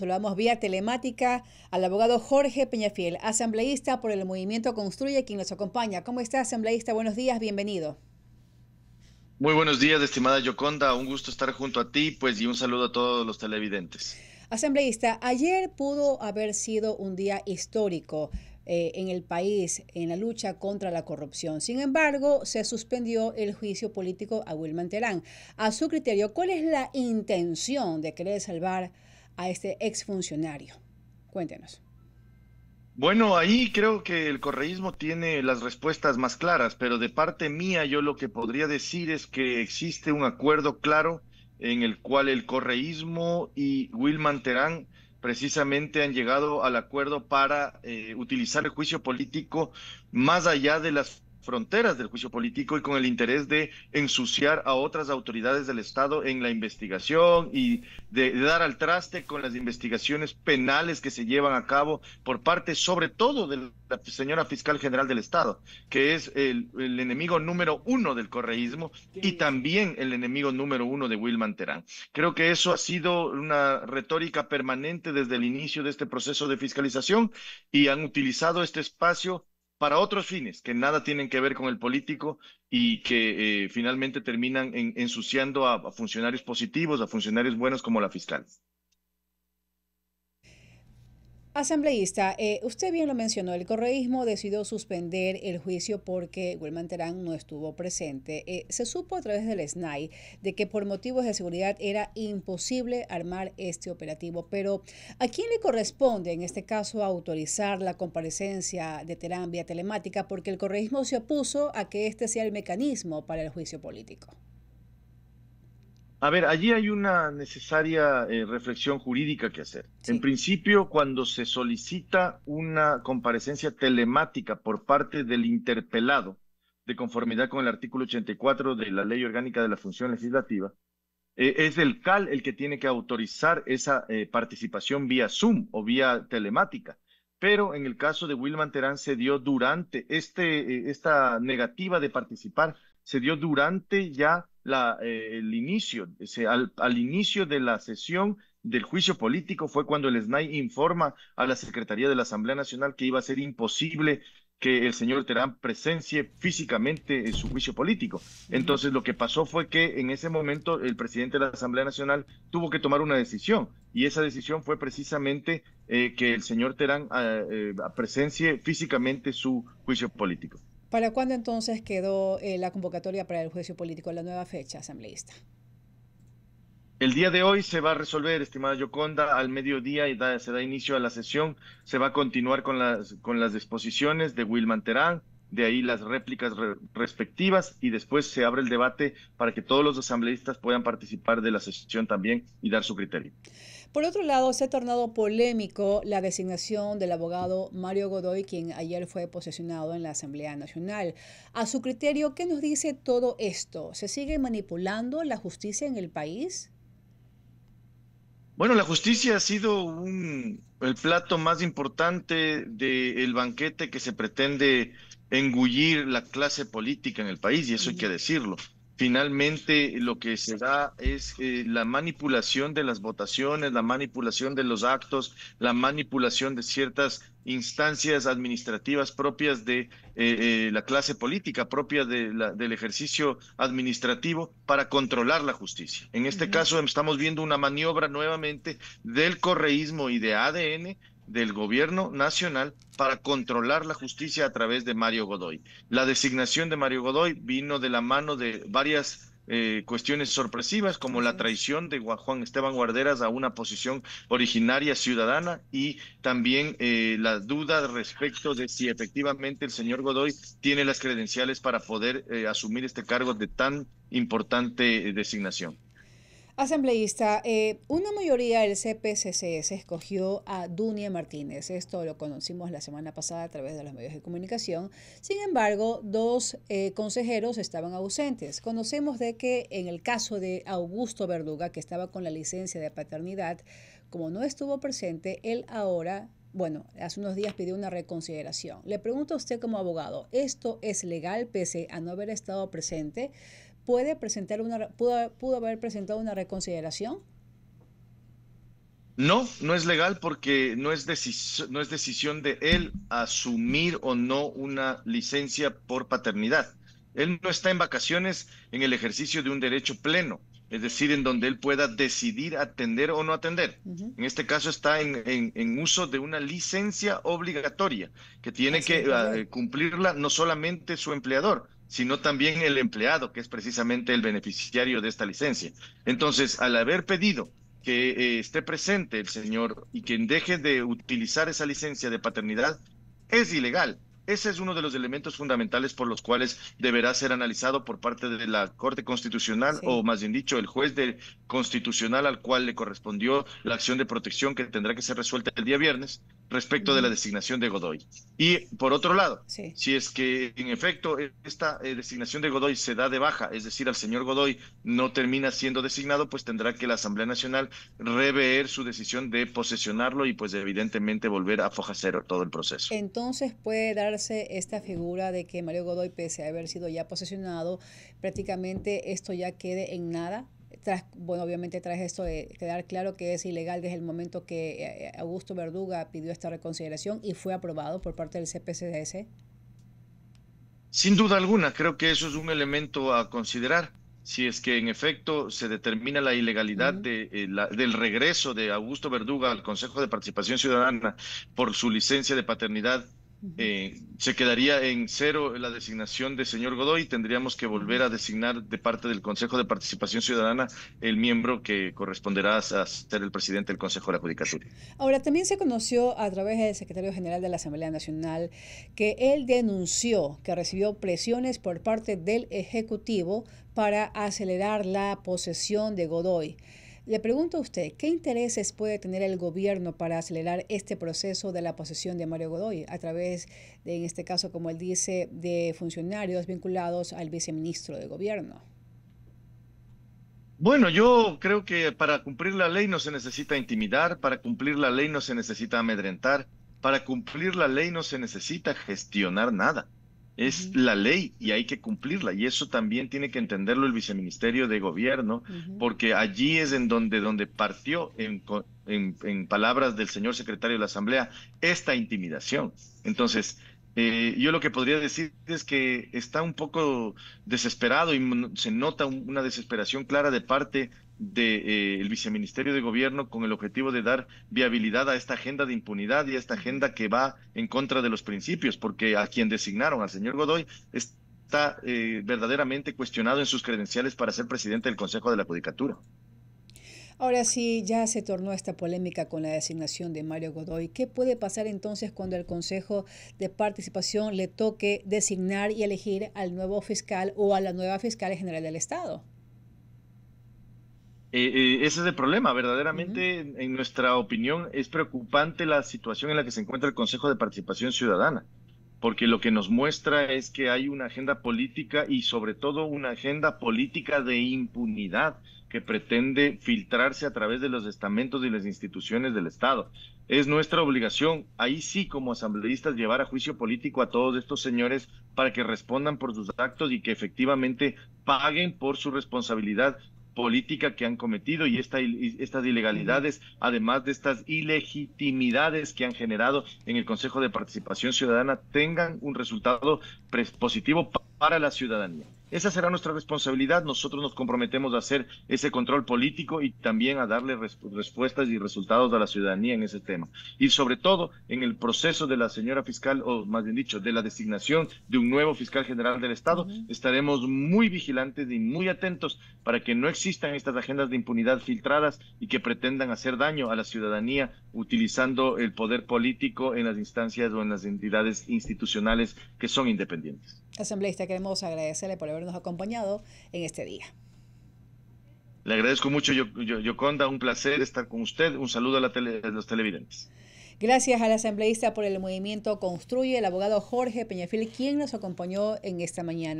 Saludamos vía telemática al abogado Jorge Peñafiel, asambleísta por el Movimiento Construye, quien nos acompaña. ¿Cómo está, asambleísta? Buenos días, bienvenido. Muy buenos días, estimada Yoconda. Un gusto estar junto a ti, pues, y un saludo a todos los televidentes. Asambleísta, ayer pudo haber sido un día histórico eh, en el país en la lucha contra la corrupción. Sin embargo, se suspendió el juicio político a Wilman Terán. A su criterio, ¿cuál es la intención de querer salvar a este exfuncionario? Cuéntenos. Bueno, ahí creo que el correísmo tiene las respuestas más claras, pero de parte mía yo lo que podría decir es que existe un acuerdo claro en el cual el correísmo y Wilman Terán precisamente han llegado al acuerdo para eh, utilizar el juicio político más allá de las fronteras del juicio político y con el interés de ensuciar a otras autoridades del Estado en la investigación y de, dar al traste con las investigaciones penales que se llevan a cabo por parte sobre todo de la señora fiscal general del Estado, que es el, el enemigo número uno del correísmo y también el enemigo número uno de Wilman Terán. Creo que eso ha sido una retórica permanente desde el inicio de este proceso de fiscalización y han utilizado este espacio para otros fines que nada tienen que ver con el político y que eh, finalmente terminan ensuciando a funcionarios positivos, a funcionarios buenos como la fiscal. Asambleísta, eh, usted bien lo mencionó, el correísmo decidió suspender el juicio porque Wilman Terán no estuvo presente. Eh, se supo a través del SNAI de que por motivos de seguridad era imposible armar este operativo, pero ¿a quién le corresponde en este caso autorizar la comparecencia de Terán vía telemática? Porque el correísmo se opuso a que este sea el mecanismo para el juicio político. A ver, allí hay una necesaria eh, reflexión jurídica que hacer. En principio, cuando se solicita una comparecencia telemática por parte del interpelado, de conformidad con el artículo 84 de la Ley Orgánica de la Función Legislativa, e, es el CAL el que tiene que autorizar esa eh, participación vía Zoom o vía telemática. Pero en el caso de Wilman Terán se dio durante este, eh, esta negativa de participar, se dio durante ya la, eh, el inicio, al, inicio de la sesión del juicio político fue cuando el SNAI informa a la Secretaría de la Asamblea Nacional que iba a ser imposible que el señor Terán presencie físicamente eh, su juicio político. Entonces lo que pasó fue que en ese momento el presidente de la Asamblea Nacional tuvo que tomar una decisión y esa decisión fue precisamente eh, que el señor Terán ah, presencie físicamente su juicio político. ¿Para cuándo entonces quedó eh, la convocatoria para el juicio político, la nueva fecha asambleísta? El día de hoy se va a resolver, estimada Yoconda, al mediodía y se da inicio a la sesión. Se va a continuar con las, con las disposiciones de Wilman Terán, de ahí las réplicas respectivas y después se abre el debate para que todos los asambleístas puedan participar de la sesión también y dar su criterio. Por otro lado, se ha tornado polémico la designación del abogado Mario Godoy, quien ayer fue posesionado en la Asamblea Nacional. A su criterio, ¿qué nos dice todo esto? ¿Se sigue manipulando la justicia en el país? Bueno, la justicia ha sido el plato más importante del banquete que se pretende engullir la clase política en el país, y eso hay que decirlo finalmente lo que se da es eh, la manipulación de las votaciones, la manipulación de los actos, la manipulación de ciertas instancias administrativas propias de eh, eh, la clase política, propia del ejercicio administrativo para controlar la justicia. En este caso estamos viendo una maniobra nuevamente del correísmo y de ADN del gobierno nacional para controlar la justicia a través de Mario Godoy. La designación de Mario Godoy vino de la mano de varias eh, cuestiones sorpresivas como la traición de Juan Esteban Guarderas a una posición originaria ciudadana y también eh, la duda respecto de si efectivamente el señor Godoy tiene las credenciales para poder eh, asumir este cargo de tan importante eh, designación. Asambleísta, eh, una mayoría del CPCCS escogió a Dunia Martínez. Esto lo conocimos la semana pasada a través de los medios de comunicación. Sin embargo, dos eh, consejeros estaban ausentes. Conocemos de que en el caso de Augusto Verduga, que estaba con la licencia de paternidad, como no estuvo presente, él ahora bueno, hace unos días pidió una reconsideración. Le pregunto a usted como abogado, ¿esto es legal pese a no haber estado presente? puede presentar una, pudo, pudo haber presentado una reconsideración? No, no es legal porque no es, no es decisión de él asumir o no una licencia por paternidad. Él no está en vacaciones en el ejercicio de un derecho pleno, es decir, en donde él pueda decidir atender o no atender. En este caso está en, en, uso de una licencia obligatoria que tiene que ah, cumplirla no solamente su empleador, sino también el empleado, que es precisamente el beneficiario de esta licencia. Entonces, al haber pedido que eh, esté presente el señor y que deje de utilizar esa licencia de paternidad, es ilegal. Ese es uno de los elementos fundamentales por los cuales deberá ser analizado por parte de la Corte Constitucional o más bien dicho, el juez de constitucional al cual le correspondió la acción de protección que tendrá que ser resuelta el día viernes respecto de la designación de Godoy. Y por otro lado, si es que en efecto esta eh, designación de Godoy se da de baja, es decir, al señor Godoy no termina siendo designado, pues tendrá que la Asamblea Nacional rever su decisión de posesionarlo y pues evidentemente volver a fojacer todo el proceso. Entonces puede darse esta figura de que Mario Godoy, pese a haber sido ya posesionado, prácticamente esto ya quede en nada tras, bueno, obviamente tras esto de quedar claro que es ilegal desde el momento que eh, eh, Augusto Verduga pidió esta reconsideración y fue aprobado por parte del CPCDS. Sin duda alguna, creo que eso es un elemento a considerar. Si es que en efecto se determina la ilegalidad de, eh, la, del regreso de Augusto Verduga al Consejo de Participación Ciudadana por su licencia de paternidad eh, se quedaría en cero la designación de señor Godoy. Tendríamos que volver a designar de parte del Consejo de Participación Ciudadana el miembro que corresponderá a ser el presidente del Consejo de la Judicatura. Ahora, también se conoció a través del secretario general de la Asamblea Nacional que él denunció que recibió presiones por parte del Ejecutivo para acelerar la posesión de Godoy. Le pregunto a usted, ¿qué intereses puede tener el gobierno para acelerar este proceso de la posesión de Mario Godoy a través, de, en este caso, como él dice, de funcionarios vinculados al viceministro de gobierno? Bueno, yo creo que para cumplir la ley no se necesita intimidar, para cumplir la ley no se necesita amedrentar, para cumplir la ley no se necesita gestionar nada. Es la ley y hay que cumplirla. Y eso también tiene que entenderlo el viceministerio de gobierno, porque allí es en donde, donde partió, en, palabras del señor secretario de la Asamblea, esta intimidación. Entonces, eh, yo lo que podría decir es que está un poco desesperado y se nota una desesperación clara de parte del de, eh, viceministerio de gobierno con el objetivo de dar viabilidad a esta agenda de impunidad y a esta agenda que va en contra de los principios, porque a quien designaron, al señor Godoy, está eh, verdaderamente cuestionado en sus credenciales para ser presidente del Consejo de la Judicatura. Ahora sí, ya se tornó esta polémica con la designación de Mario Godoy. ¿Qué puede pasar entonces cuando el Consejo de Participación le toque designar y elegir al nuevo fiscal o a la nueva fiscal general del Estado? Eh, eh, ese es el problema, verdaderamente, en nuestra opinión, es preocupante la situación en la que se encuentra el Consejo de Participación Ciudadana, porque lo que nos muestra es que hay una agenda política y sobre todo una agenda política de impunidad que pretende filtrarse a través de los estamentos y las instituciones del Estado. Es nuestra obligación, ahí sí como asambleístas, llevar a juicio político a todos estos señores para que respondan por sus actos y que efectivamente paguen por su responsabilidad política que han cometido y, estas ilegalidades, además de estas ilegitimidades que han generado en el Consejo de Participación Ciudadana, tengan un resultado positivo para la ciudadanía. Esa será nuestra responsabilidad. Nosotros nos comprometemos a hacer ese control político y también a darle respuestas y resultados a la ciudadanía en ese tema. Y sobre todo en el proceso de la señora fiscal, o más bien dicho, de la designación de un nuevo fiscal general del Estado, estaremos muy vigilantes y muy atentos para que no existan estas agendas de impunidad filtradas y que pretendan hacer daño a la ciudadanía utilizando el poder político en las instancias o en las entidades institucionales que son independientes. Asambleísta, queremos agradecerle por nos ha acompañado en este día. Le agradezco mucho, Yoconda, un placer estar con usted. Un saludo a, la los televidentes. Gracias al asambleísta por el movimiento Construye, el abogado Jorge Peñafil, quien nos acompañó en esta mañana.